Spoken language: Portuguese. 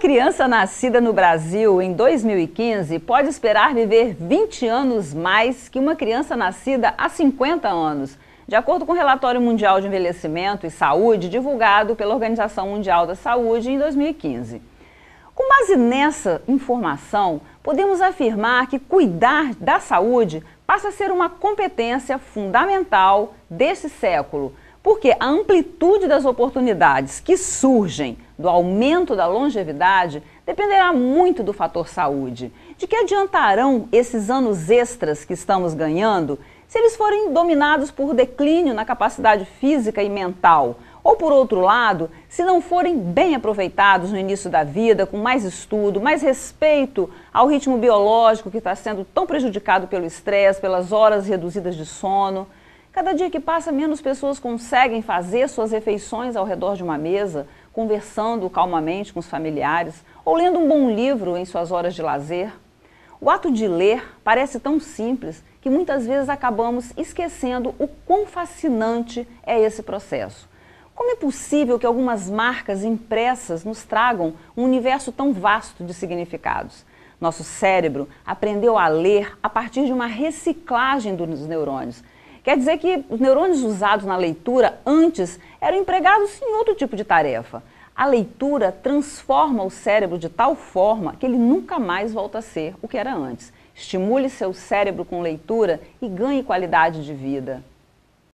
criança nascida no Brasil em 2015 pode esperar viver 20 anos mais que uma criança nascida há 50 anos, de acordo com o relatório mundial de envelhecimento e saúde divulgado pela Organização Mundial da Saúde em 2015. Com base nessa informação, podemos afirmar que cuidar da saúde passa a ser uma competência fundamental deste século porque a amplitude das oportunidades que surgem do aumento da longevidade dependerá muito do fator saúde. De que adiantarão esses anos extras que estamos ganhando se eles forem dominados por declínio na capacidade física e mental? Ou, por outro lado, se não forem bem aproveitados no início da vida, com mais estudo, mais respeito ao ritmo biológico que está sendo tão prejudicado pelo estresse, pelas horas reduzidas de sono? Cada dia que passa, menos pessoas conseguem fazer suas refeições ao redor de uma mesa, conversando calmamente com os familiares ou lendo um bom livro em suas horas de lazer. O ato de ler parece tão simples que muitas vezes acabamos esquecendo o quão fascinante é esse processo. Como é possível que algumas marcas impressas nos tragam um universo tão vasto de significados? Nosso cérebro aprendeu a ler a partir de uma reciclagem dos neurônios Quer dizer que os neurônios usados na leitura antes eram empregados em outro tipo de tarefa. A leitura transforma o cérebro de tal forma que ele nunca mais volta a ser o que era antes. Estimule seu cérebro com leitura e ganhe qualidade de vida.